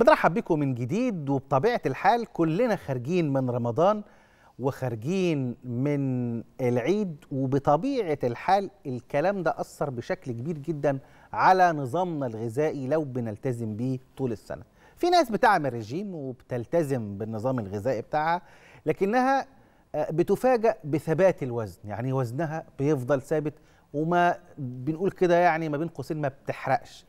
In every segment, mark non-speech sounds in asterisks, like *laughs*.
بنرحب بكم من جديد وبطبيعة الحال كلنا خارجين من رمضان وخارجين من العيد وبطبيعة الحال الكلام ده أثر بشكل كبير جدا على نظامنا الغذائي لو بنلتزم بيه طول السنة في ناس بتعمل رجيم وبتلتزم بالنظام الغذائي بتاعها لكنها آه، بتفاجأ بثبات الوزن يعني وزنها بيفضل ثابت وما بنقول كده يعني ما بين قوسين ما بتحرقش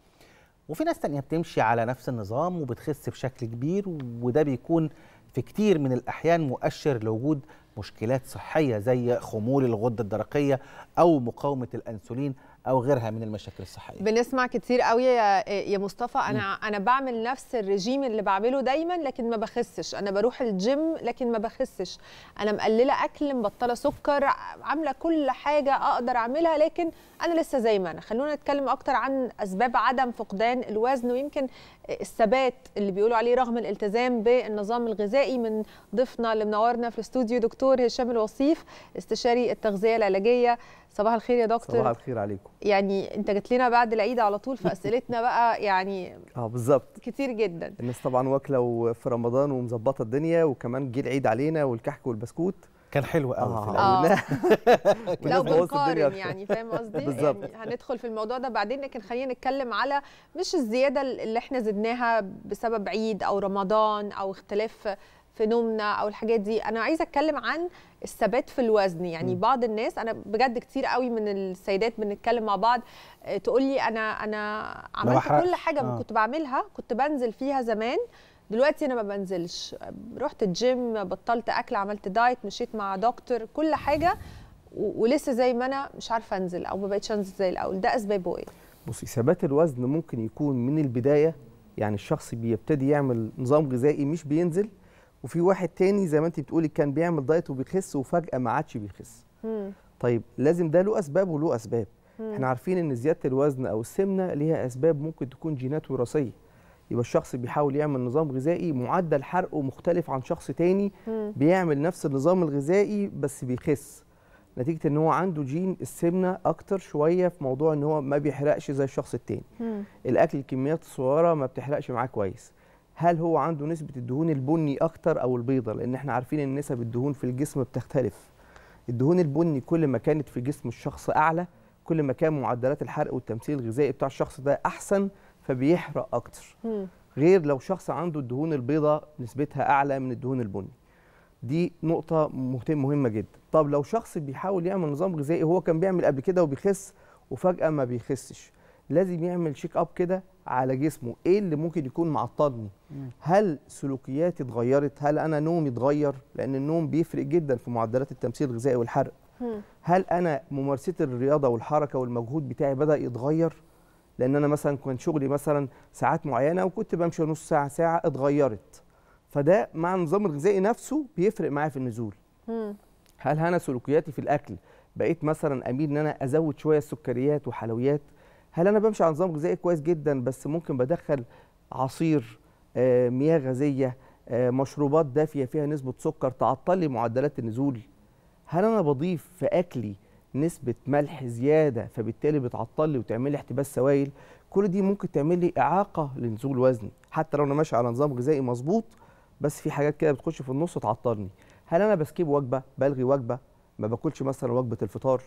وفي ناس تانية بتمشي على نفس النظام وبتخس بشكل كبير وده بيكون في كتير من الأحيان مؤشر لوجود مشكلات صحية زي خمول الغدة الدرقية أو مقاومة الأنسولين او غيرها من المشاكل الصحيه بنسمع كتير قوي يا يا مصطفى انا م. انا بعمل نفس الرجيم اللي بعمله دايما لكن ما بخسش انا بروح الجيم لكن ما بخسش انا مقلله اكل مبطله سكر عامله كل حاجه اقدر اعملها لكن انا لسه زي ما انا خلونا نتكلم اكتر عن اسباب عدم فقدان الوزن ويمكن الثبات اللي بيقولوا عليه رغم الالتزام بالنظام الغذائي من ضيفنا اللي منورنا في الاستوديو دكتور هشام الوصيف استشاري التغذيه العلاجيه صباح الخير يا دكتور صباح الخير عليكم يعني انت جت لنا بعد العيد على طول فاسئلتنا *laughs* بقى يعني اه بالظبط كتير جدا الناس طبعا واكله في رمضان ومظبطه الدنيا وكمان جه العيد علينا والكحك والبسكوت كان حلو قوي آه. في الاول *laughs* *laughs* لو بنقارن يعني فاهم قصدي *laughs* يعني هندخل في الموضوع ده بعدين لكن خلينا نتكلم على مش الزياده اللي احنا زدناها بسبب عيد او رمضان او اختلاف في نومنا او الحاجات دي انا عايزه اتكلم عن الثبات في الوزن يعني م. بعض الناس انا بجد كتير قوي من السيدات بنتكلم مع بعض آه، تقول لي انا انا عملت كل حاجه آه. كنت بعملها كنت بنزل فيها زمان دلوقتي انا ما بنزلش رحت الجيم بطلت اكل عملت دايت مشيت مع دكتور كل حاجه ولسه زي ما انا مش عارفه انزل او ما بقتش انزل زي الاول ده اسبابه ايه بصي ثبات الوزن ممكن يكون من البدايه يعني الشخص بيبتدي يعمل نظام غذائي مش بينزل وفي واحد تاني زي ما انت بتقولي كان بيعمل دايت وبيخس وفجاه ما عادش بيخس مم. طيب لازم ده له اسباب وله اسباب مم. احنا عارفين ان زياده الوزن او السمنه ليها اسباب ممكن تكون جينات وراثيه يبقى الشخص بيحاول يعمل نظام غذائي معدل حرقه مختلف عن شخص تاني م. بيعمل نفس النظام الغذائي بس بيخس نتيجه ان هو عنده جين السمنه اكتر شويه في موضوع ان هو ما بيحرقش زي الشخص التاني م. الاكل الكميات الصغيره ما بتحرقش معاه كويس هل هو عنده نسبه الدهون البني اكتر او البيضه لان احنا عارفين ان نسب الدهون في الجسم بتختلف الدهون البني كل ما كانت في جسم الشخص اعلى كل ما كان معدلات الحرق والتمثيل الغذائي بتاع الشخص ده احسن فبيحرق اكتر غير لو شخص عنده الدهون البيضاء نسبتها اعلى من الدهون البني دي نقطه مهتم مهمه جدا طب لو شخص بيحاول يعمل نظام غذائي هو كان بيعمل قبل كده وبيخس وفجاه ما بيخسش لازم يعمل شيك اب كده على جسمه ايه اللي ممكن يكون معطلني هل سلوكياتي اتغيرت هل انا نومي اتغير لان النوم بيفرق جدا في معدلات التمثيل الغذائي والحرق هل انا ممارسه الرياضه والحركه والمجهود بتاعي بدا يتغير لان انا مثلا كان شغلي مثلا ساعات معينه وكنت بمشي نص ساعه ساعه اتغيرت فده مع النظام الغذائي نفسه بيفرق معايا في النزول هل انا سلوكياتي في الاكل بقيت مثلا اميل ان انا ازود شويه سكريات وحلويات هل انا بمشي على نظام غذائي كويس جدا بس ممكن بدخل عصير آه، مياه غازيه آه، مشروبات دافيه فيها نسبه سكر تعطل لي معدلات النزول هل انا بضيف في اكلي نسبه ملح زياده فبالتالي بتعطل لي وتعمل لي احتباس سوائل كل دي ممكن تعمل لي اعاقه لنزول وزني حتى لو انا ماشي على نظام غذائي مظبوط بس في حاجات كده بتخش في النص تعطلني هل انا بسكيب وجبه بلغي وجبه ما باكلش مثلا وجبه الفطار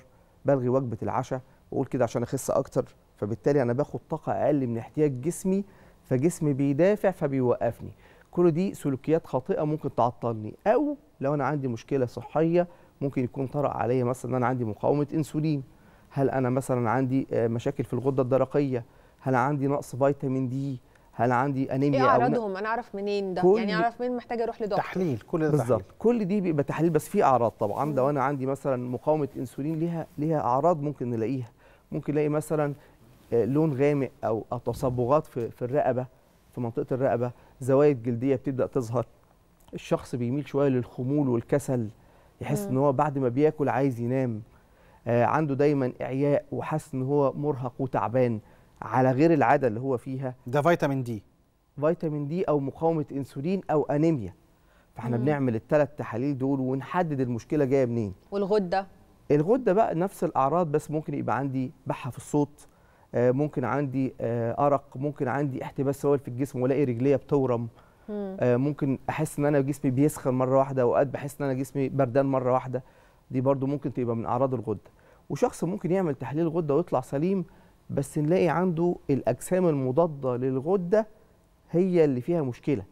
بلغي وجبه العشاء واقول كده عشان اخس اكتر فبالتالي انا باخد طاقه اقل من احتياج جسمي فجسمي بيدافع فبيوقفني كل دي سلوكيات خاطئه ممكن تعطلني او لو انا عندي مشكله صحيه ممكن يكون طرأ عليا مثلا ان انا عندي مقاومه انسولين هل انا مثلا عندي آه، مشاكل في الغده الدرقيه هل عندي نقص فيتامين دي هل عندي انيميا ايه اعراضهم انا اعرف منين ده يعني اعرف مين محتاج اروح لدكتور تحليل كل ده بالظبط كل دي بيبقى تحليل بس في اعراض طبعا لو انا عندي مثلا مقاومه انسولين ليها ليها اعراض ممكن نلاقيها ممكن نلاقي مثلا آه، لون غامق او تصبغات في في الرقبه في منطقه الرقبه زوايد جلديه بتبدا تظهر الشخص بيميل شويه للخمول والكسل يحس ان هو بعد ما بياكل عايز ينام آه عنده دايما اعياء وحاسس ان هو مرهق وتعبان على غير العاده اللي هو فيها ده فيتامين دي فيتامين دي او مقاومه انسولين او انيميا فاحنا مم. بنعمل الثلاث تحاليل دول ونحدد المشكله جايه منين والغده الغده بقى نفس الاعراض بس ممكن يبقى عندي بحه في الصوت آه ممكن عندي آه ارق ممكن عندي احتباس سوائل في الجسم والاقي رجليه بتورم آه، ممكن احس ان انا جسمي بيسخن مره واحده اوقات بحس ان انا جسمي بردان مره واحده دي برده ممكن تبقى من اعراض الغده وشخص ممكن يعمل تحليل غده ويطلع سليم بس نلاقي عنده الاجسام المضاده للغده هي اللي فيها مشكله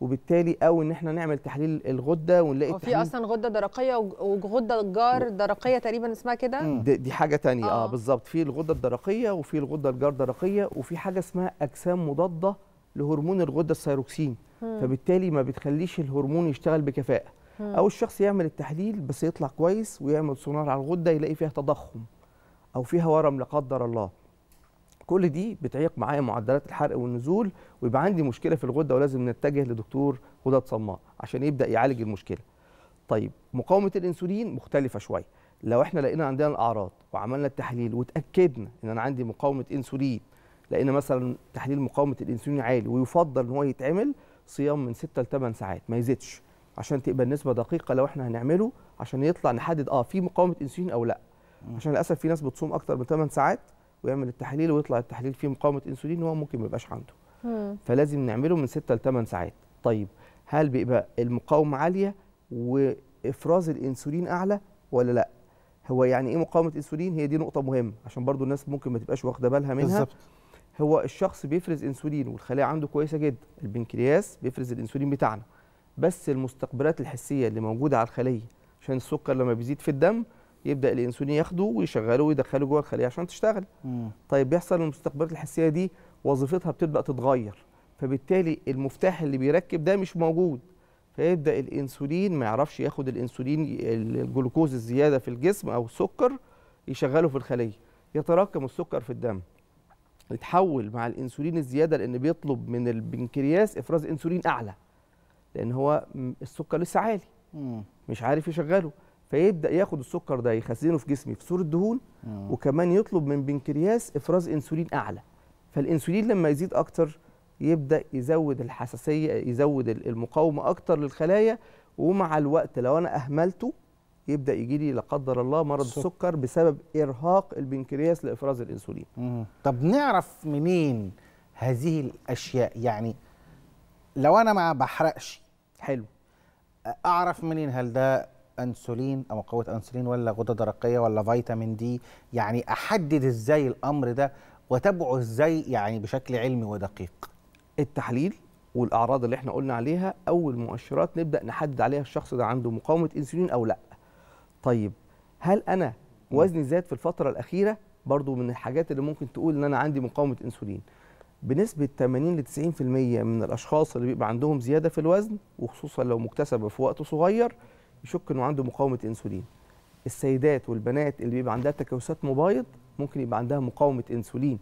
وبالتالي او ان احنا نعمل تحليل الغده ونلاقي في اصلا غده درقيه وغده الجار درقيه تقريبا اسمها كده دي حاجه تانية اه, آه بالظبط في الغده الدرقيه وفي الغده الجار درقيه وفي حاجه اسمها اجسام مضاده لهرمون الغده الثيروكسين فبالتالي ما بتخليش الهرمون يشتغل بكفاءه او الشخص يعمل التحليل بس يطلع كويس ويعمل سونار على الغده يلاقي فيها تضخم او فيها ورم لا قدر الله كل دي بتعيق معايا معدلات الحرق والنزول ويبقى عندي مشكله في الغده ولازم نتجه لدكتور غدد صماء عشان يبدا يعالج المشكله طيب مقاومه الانسولين مختلفه شويه لو احنا لقينا عندنا الاعراض وعملنا التحليل وتاكدنا ان انا عندي مقاومه انسولين لقينا مثلا تحليل مقاومه الانسولين عالي ويفضل ان هو يتعمل صيام من 6 ل 8 ساعات ما يزيدش عشان تبقى النسبه دقيقه لو احنا هنعمله عشان يطلع نحدد اه في مقاومه انسولين او لا عشان للاسف في ناس بتصوم اكتر من 8 ساعات ويعمل التحليل ويطلع التحليل فيه مقاومه انسولين هو ممكن ما يبقاش عنده فلازم نعمله من 6 ل 8 ساعات طيب هل بيبقى المقاومه عاليه وافراز الانسولين اعلى ولا لا هو يعني ايه مقاومه انسولين هي دي نقطه مهمه عشان برضو الناس ممكن ما تبقاش واخده بالها منها بالزبط. هو الشخص بيفرز انسولين والخلايا عنده كويسه جدا البنكرياس بيفرز الانسولين بتاعنا بس المستقبلات الحسيه اللي موجوده على الخليه عشان السكر لما بيزيد في الدم يبدا الانسولين ياخده ويشغله ويدخله جوه الخليه عشان تشتغل مم. طيب بيحصل المستقبلات الحسيه دي وظيفتها بتبدا تتغير فبالتالي المفتاح اللي بيركب ده مش موجود فيبدا الانسولين ما يعرفش ياخد الانسولين الجلوكوز الزياده في الجسم او السكر يشغله في الخليه يتراكم السكر في الدم يتحول مع الانسولين الزياده لان بيطلب من البنكرياس افراز انسولين اعلى لان هو السكر لسه عالي مش عارف يشغله فيبدا ياخد السكر ده يخزنه في جسمي في صوره دهون وكمان يطلب من بنكرياس افراز انسولين اعلى فالانسولين لما يزيد اكتر يبدا يزود الحساسيه يزود المقاومه اكتر للخلايا ومع الوقت لو انا اهملته يبدا يجي لي لا قدر الله مرض سك... السكر بسبب ارهاق البنكرياس لافراز الانسولين مم. طب نعرف منين هذه الاشياء يعني لو انا ما بحرقش حلو اعرف منين هل ده انسولين او قوه انسولين ولا غده درقيه ولا فيتامين دي يعني احدد ازاي الامر ده وتبعه ازاي يعني بشكل علمي ودقيق التحليل والاعراض اللي احنا قلنا عليها اول مؤشرات نبدا نحدد عليها الشخص ده عنده مقاومه انسولين او لا طيب هل انا وزني زاد في الفتره الاخيره برضو من الحاجات اللي ممكن تقول ان انا عندي مقاومه انسولين بنسبه 80 ل 90% من الاشخاص اللي بيبقى عندهم زياده في الوزن وخصوصا لو مكتسبه في وقت صغير يشك انه عنده مقاومه انسولين السيدات والبنات اللي بيبقى عندها تكيسات مبايض ممكن يبقى عندها مقاومه انسولين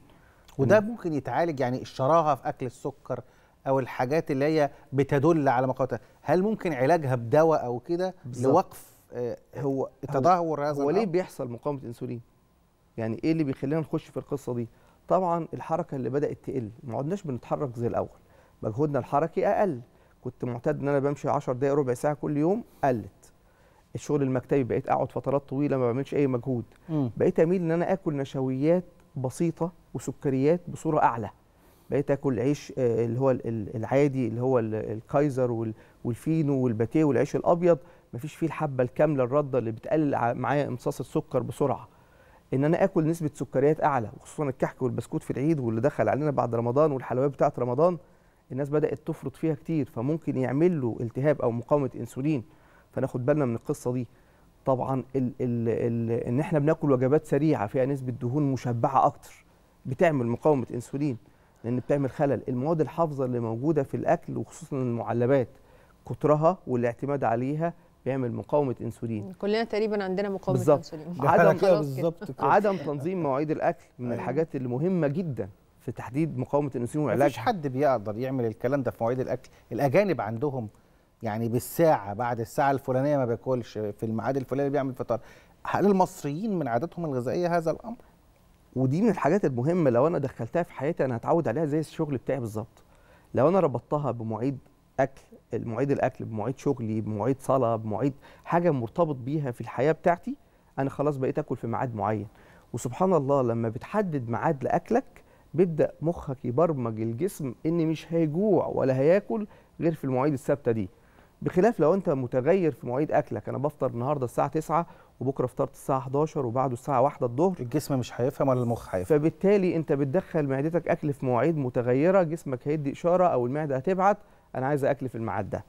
وده ممكن يتعالج يعني الشراهه في اكل السكر او الحاجات اللي هي بتدل على مقاومه هل ممكن علاجها بدواء او كده لوقف آه، هو التدهور هذا هو ليه بيحصل مقاومه الانسولين؟ يعني ايه اللي بيخلينا نخش في القصه دي؟ طبعا الحركه اللي بدات تقل ما عدناش بنتحرك زي الاول مجهودنا الحركي اقل كنت معتاد ان انا بمشي 10 دقائق ربع ساعه كل يوم قلت الشغل المكتبي بقيت اقعد فترات طويله ما بعملش اي مجهود م. بقيت اميل ان انا اكل نشويات بسيطه وسكريات بصوره اعلى بقيت اكل عيش آه، اللي هو العادي اللي هو الكايزر والفينو والباتيه والعيش الابيض مفيش فيه الحبه الكامله الرده اللي بتقلل معايا امتصاص السكر بسرعه ان انا اكل نسبه سكريات اعلى وخصوصا الكحك والبسكوت في العيد واللي دخل علينا بعد رمضان والحلويات بتاعه رمضان الناس بدات تفرط فيها كتير فممكن يعمل له التهاب او مقاومه انسولين فناخد بالنا من القصه دي طبعا ال ال ال ان احنا بناكل وجبات سريعه فيها نسبه دهون مشبعه اكتر بتعمل مقاومه انسولين لان بتعمل خلل المواد الحافظه اللي موجوده في الاكل وخصوصا المعلبات كترها والاعتماد عليها بيعمل مقاومه انسولين كلنا تقريبا عندنا مقاومه بالزبط. انسولين بالظبط عدم تنظيم مواعيد الاكل من الحاجات المهمه جدا في تحديد مقاومه الانسولين وعلاجها مفيش حد بيقدر يعمل الكلام ده في مواعيد الاكل الاجانب عندهم يعني بالساعه بعد الساعه الفلانيه ما بياكلش في الميعاد الفلاني بيعمل فطار هل المصريين من عاداتهم الغذائيه هذا الامر ودي من الحاجات المهمه لو انا دخلتها في حياتي انا هتعود عليها زي الشغل بتاعي بالظبط لو انا ربطتها بمواعيد اكل المعيد الاكل بمواعيد شغلي بمواعيد صلاه بمواعيد حاجه مرتبط بيها في الحياه بتاعتي انا خلاص بقيت اكل في ميعاد معين وسبحان الله لما بتحدد ميعاد لاكلك بيبدا مخك يبرمج الجسم ان مش هيجوع ولا هياكل غير في المواعيد الثابته دي بخلاف لو انت متغير في مواعيد اكلك انا بفطر النهارده الساعه 9 وبكره افطرت الساعه 11 وبعده الساعه 1 الظهر الجسم مش هيفهم ولا المخ هيفهم فبالتالي انت بتدخل معدتك اكل في مواعيد متغيره جسمك هيدي اشاره او المعده هتبعت انا عايز اكل في الميعاد ده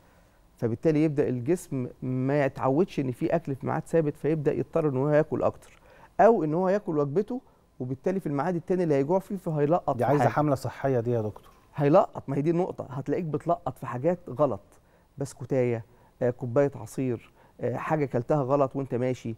فبالتالي يبدا الجسم ما يتعودش ان في اكل في ميعاد ثابت فيبدا يضطر ان هو ياكل اكتر او ان هو ياكل وجبته وبالتالي في الميعاد التاني اللي هيجوع فيه فهيلقط دي عايزه حمله صحيه دي يا دكتور هيلقط ما هي دي النقطه هتلاقيك بتلقط في حاجات غلط بسكوتايه آه كوبايه عصير آه حاجه كلتها غلط وانت ماشي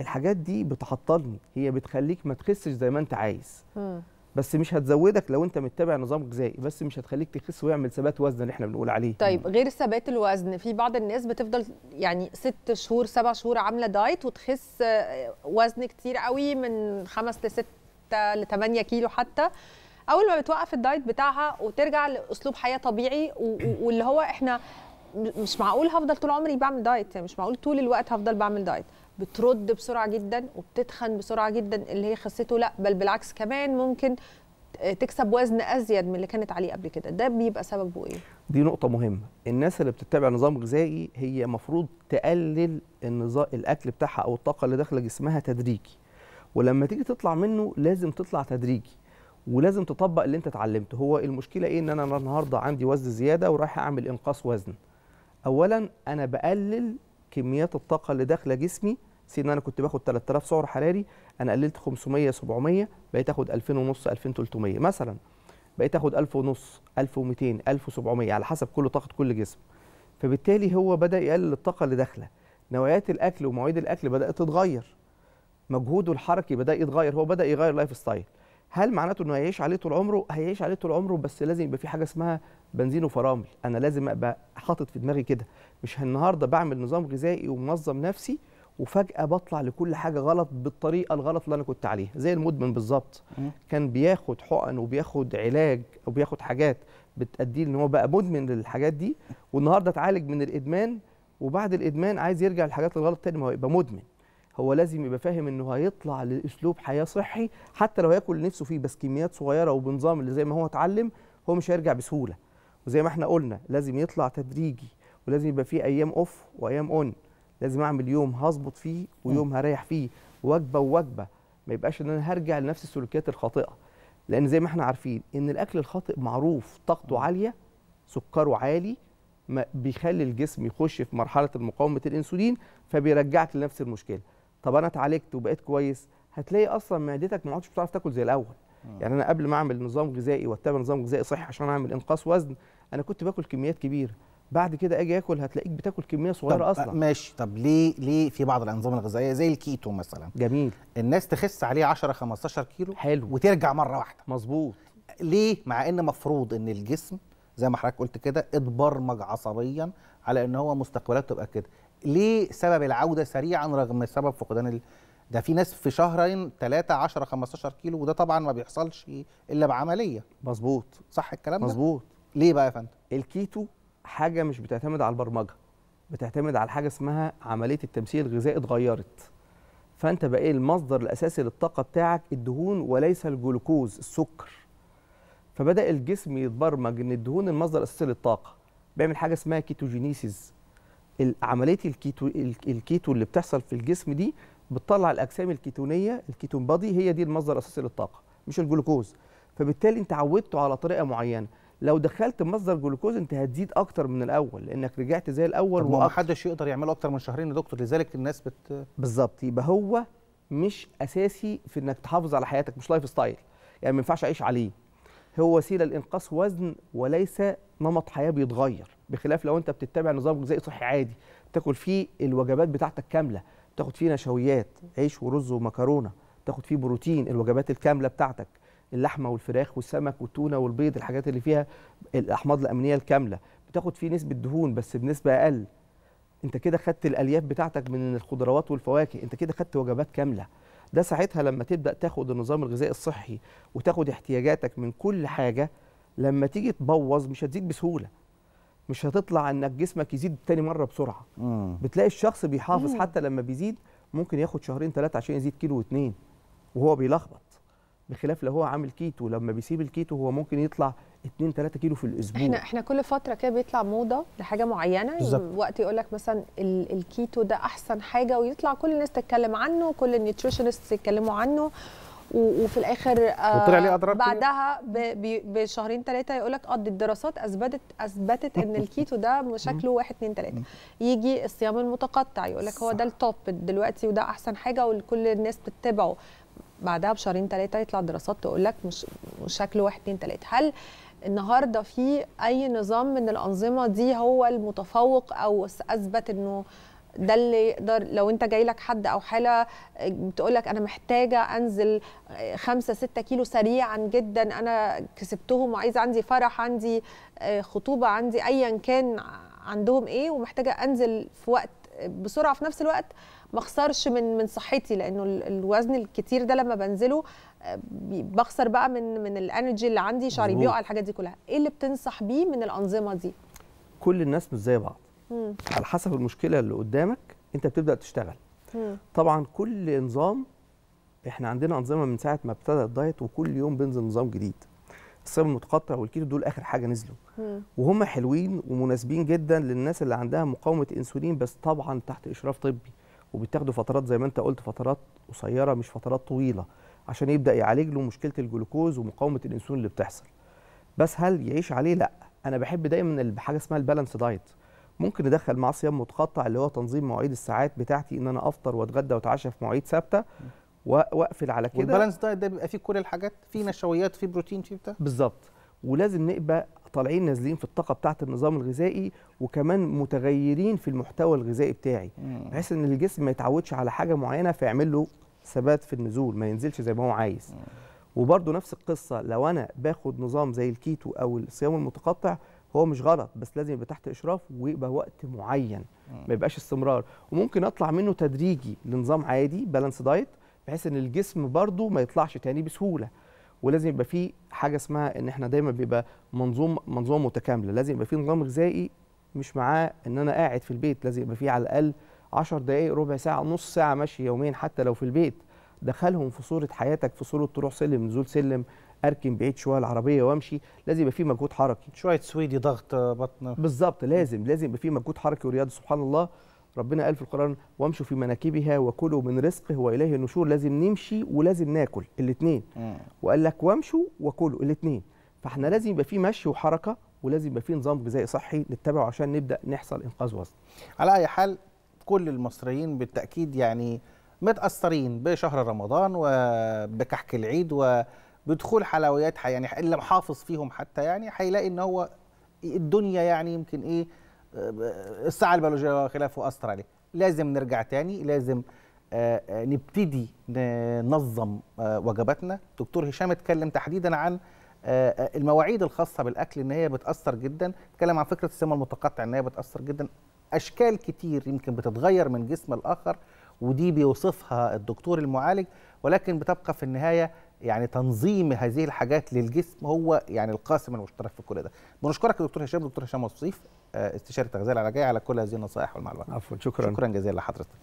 الحاجات دي بتعطلني هي بتخليك ما تخسش زي ما انت عايز م. بس مش هتزودك لو انت متبع نظام غذائي بس مش هتخليك تخس ويعمل ثبات وزن اللي احنا بنقول عليه طيب غير ثبات الوزن في بعض الناس بتفضل يعني ست شهور سبع شهور عامله دايت وتخس آه، وزن كتير قوي من خمس لست لثمانية كيلو حتى اول ما بتوقف الدايت بتاعها وترجع لاسلوب حياه طبيعي واللي هو احنا مش معقول هفضل طول عمري بعمل دايت يعني مش معقول طول الوقت هفضل بعمل دايت بترد بسرعه جدا وبتتخن بسرعه جدا اللي هي خسته لا بل بالعكس كمان ممكن تكسب وزن ازيد من اللي كانت عليه قبل كده ده بيبقى سببه ايه دي نقطه مهمه الناس اللي بتتبع نظام غذائي هي المفروض تقلل النظام الاكل بتاعها او الطاقه اللي داخله جسمها تدريجي ولما تيجي تطلع منه لازم تطلع تدريجي ولازم تطبق اللي انت اتعلمته هو المشكله ايه ان انا النهارده عندي وزن زياده ورايح اعمل انقاص وزن اولا انا بقلل كميات الطاقه اللي داخله جسمي سيبنا انا كنت باخد 3000 سعر حراري انا قللت 500 700 بقيت اخد 2000 ونص 2300 مثلا بقيت اخد 1000 ونص 1200 1700 على حسب كل طاقه كل جسم فبالتالي هو بدا يقلل الطاقه اللي داخله نوعيات الاكل ومواعيد الاكل بدات تتغير مجهوده الحركي بدا يتغير هو بدا يغير لايف ستايل هل معناته انه هيعيش عليه طول عمره هيعيش عليه طول عمره بس لازم يبقى في حاجه اسمها بنزين وفرامل انا لازم ابقى حاطط في دماغي كده مش النهارده بعمل نظام غذائي ومنظم نفسي وفجاه بطلع لكل حاجه غلط بالطريقه الغلط اللي انا كنت عليها زي المدمن بالظبط كان بياخد حقن وبياخد علاج او بياخد حاجات بتاديه ان هو بقى مدمن للحاجات دي والنهارده اتعالج من الادمان وبعد الادمان عايز يرجع للحاجات الغلط تاني ما هو يبقى مدمن هو لازم يبقى فاهم انه هيطلع لاسلوب حياه صحي حتى لو هياكل نفسه فيه بس كميات صغيره وبنظام اللي زي ما هو اتعلم هو مش هيرجع بسهوله وزي ما احنا قلنا لازم يطلع تدريجي ولازم يبقى فيه ايام اوف وايام اون لازم اعمل يوم هظبط فيه ويوم هريح فيه وجبه ووجبه ما يبقاش ان انا هرجع لنفس السلوكيات الخاطئه لان زي ما احنا عارفين ان الاكل الخاطئ معروف طاقته عاليه سكره عالي ما بيخلي الجسم يخش في مرحله مقاومه الانسولين فبيرجعك لنفس المشكله طب انا اتعالجت وبقيت كويس هتلاقي اصلا معدتك ما عادش بتعرف تاكل زي الاول يعني انا قبل ما اعمل نظام غذائي واتبع نظام غذائي صحي عشان اعمل انقاص وزن انا كنت باكل كميات كبيره بعد كده اجي اكل هتلاقيك بتاكل كميه صغيره طب اصلا ماشي طب ليه ليه في بعض الانظمه الغذائيه زي الكيتو مثلا جميل الناس تخس عليه 10 15 كيلو حلو وترجع مره واحده مظبوط ليه مع ان مفروض ان الجسم زي ما حضرتك قلت كده اتبرمج عصبيا على ان هو مستقبلاته تبقى كده ليه سبب العوده سريعا رغم سبب فقدان ال... ده في ناس في شهرين 3 10 15 كيلو وده طبعا ما بيحصلش الا بعمليه مظبوط صح الكلام ده مظبوط ليه بقى يا فندم الكيتو حاجه مش بتعتمد على البرمجه بتعتمد على حاجه اسمها عمليه التمثيل الغذائي اتغيرت فانت بقى إيه المصدر الاساسي للطاقه بتاعك الدهون وليس الجلوكوز السكر فبدا الجسم يتبرمج ان الدهون المصدر الاساسي للطاقه بيعمل حاجه اسمها كيتوجينيسيز عمليه الكيتو الكيتو اللي بتحصل في الجسم دي بتطلع الاجسام الكيتونيه الكيتون بادي هي دي المصدر الاساسي للطاقه مش الجلوكوز فبالتالي انت عودته على طريقه معينه لو دخلت مصدر جلوكوز انت هتزيد اكتر من الاول لانك رجعت زي الاول وما حدش يقدر يعمله اكتر من شهرين يا دكتور لذلك الناس بت بالظبط يبقى هو مش اساسي في انك تحافظ على حياتك مش لايف ستايل يعني ما ينفعش اعيش عليه هو وسيله لانقاص وزن وليس نمط حياه بيتغير بخلاف لو انت بتتبع نظام غذائي صحي عادي تاكل فيه الوجبات بتاعتك كامله تاخد فيه نشويات عيش ورز ومكرونه تاخد فيه بروتين الوجبات الكامله بتاعتك اللحمه والفراخ والسمك والتونه والبيض الحاجات اللي فيها الاحماض الامينيه الكامله بتاخد فيه نسبه دهون بس بنسبه اقل انت كده خدت الالياف بتاعتك من الخضروات والفواكه انت كده خدت وجبات كامله ده ساعتها لما تبدا تاخد النظام الغذائي الصحي وتاخد احتياجاتك من كل حاجه لما تيجي تبوظ مش هتزيد بسهوله مش هتطلع انك جسمك يزيد تاني مره بسرعه مم. بتلاقي الشخص بيحافظ مم. حتى لما بيزيد ممكن ياخد شهرين ثلاثه عشان يزيد كيلو واتنين وهو بيلخبط بخلاف لو هو عامل كيتو لما بيسيب الكيتو هو ممكن يطلع 2 3 كيلو في الاسبوع احنا احنا كل فتره كده بيطلع موضه لحاجه معينه يعني بالزبط. وقت يقول لك مثلا الكيتو ده احسن حاجه ويطلع كل الناس تتكلم عنه كل النيوتريشنست يتكلموا عنه وفي الاخر آه بعدها بشهرين ثلاثه يقول لك قد آه، الدراسات اثبتت اثبتت ان الكيتو ده مشاكله 1 2 3 يجي الصيام المتقطع يقول لك هو ده التوب دلوقتي وده احسن حاجه وكل الناس بتتبعه بعدها بشهرين ثلاثه يطلع دراسات تقول لك مش شكله واحد اتنين ثلاثة هل النهارده في اي نظام من الانظمه دي هو المتفوق او اثبت انه ده اللي يقدر لو انت جاي لك حد او حاله بتقول لك انا محتاجه انزل 5 6 كيلو سريعا جدا انا كسبتهم وعايز عندي فرح عندي آه، خطوبه عندي ايا كان عندهم ايه ومحتاجه انزل في وقت بسرعه في نفس الوقت ما اخسرش من من صحتي لانه الوزن الكتير ده لما بنزله آه، بخسر بقى من من الانرجي اللي عندي شعري بيقع الحاجات دي كلها ايه اللي بتنصح بيه من الانظمه دي كل الناس مش زي بعض مم. على حسب المشكله اللي قدامك انت بتبدا تشتغل مم. طبعا كل نظام احنا عندنا انظمه من ساعه ما ابتدى الدايت وكل يوم بينزل نظام جديد الصيام المتقطع والكيتو دول اخر حاجه نزلوا وهم حلوين ومناسبين جدا للناس اللي عندها مقاومه انسولين بس طبعا تحت اشراف طبي وبتاخدوا فترات زي ما انت قلت فترات قصيره مش فترات طويله عشان يبدا يعالج له مشكله الجلوكوز ومقاومه الانسولين اللي بتحصل بس هل يعيش عليه لا انا بحب دايما حاجه اسمها البالانس دايت ممكن ندخل معاه صيام متقطع اللي هو تنظيم مواعيد الساعات بتاعتي ان انا افطر واتغدى واتعشى في مواعيد ثابته واقفل على كده والبالانس دايت ده بيبقى فيه كل الحاجات فيه نشويات فيه بروتين فيه بتاع بالظبط ولازم نبقى طالعين نازلين في الطاقه بتاعه النظام الغذائي وكمان متغيرين في المحتوى الغذائي بتاعي بحيث ان الجسم ما يتعودش على حاجه معينه فيعمل له ثبات في النزول ما ينزلش زي ما هو عايز وبرده نفس القصه لو انا باخد نظام زي الكيتو او الصيام المتقطع هو مش غلط بس لازم يبقى تحت اشراف ويبقى وقت معين ما يبقاش استمرار وممكن اطلع منه تدريجي لنظام عادي بالانس دايت بحيث ان الجسم برضو ما يطلعش تاني بسهوله ولازم يبقى فيه حاجه اسمها ان احنا دايما بيبقى منظوم منظومه متكامله لازم يبقى فيه نظام غذائي مش معاه ان انا قاعد في البيت لازم يبقى فيه على الاقل 10 دقائق ربع ساعه نص ساعه مشي يوميا حتى لو في البيت دخلهم في صوره حياتك في صوره تروح سلم نزول سلم اركن بعيد شويه العربيه وامشي لازم يبقى فيه مجهود حركي شويه سويدي ضغط بطن بالظبط لازم لازم يبقى فيه مجهود حركي ورياضي سبحان الله ربنا قال في القرآن وامشوا في مناكبها وكلوا من رزقه وإليه النشور لازم نمشي ولازم ناكل الاثنين وقال لك وامشوا وكلوا الاثنين فاحنا لازم يبقى في مشي وحركة ولازم يبقى في نظام غذائي صحي نتبعه عشان نبدأ نحصل إنقاذ وزن على أي حال كل المصريين بالتأكيد يعني متأثرين بشهر رمضان وبكحك العيد وبدخول حلويات يعني اللي محافظ فيهم حتى يعني هيلاقي ان هو الدنيا يعني يمكن ايه الساعه البيولوجيه وخلافه اثر عليه لازم نرجع تاني لازم آه، آه، نبتدي ننظم آه، وجباتنا دكتور هشام اتكلم تحديدا عن المواعيد الخاصه بالاكل ان هي بتاثر جدا اتكلم عن فكره الصيام المتقطع ان هي بتاثر جدا اشكال كتير يمكن بتتغير من جسم الاخر ودي بيوصفها الدكتور المعالج ولكن بتبقى في النهايه يعني تنظيم هذه الحاجات للجسم هو يعني القاسم المشترك في كل ده بنشكرك يا دكتور هشام دكتور هشام وصيف آه، استشاري التغذيه العلاجيه على كل هذه النصائح والمعلومات عفوا شكرا شكرا جزيلا لحضرتك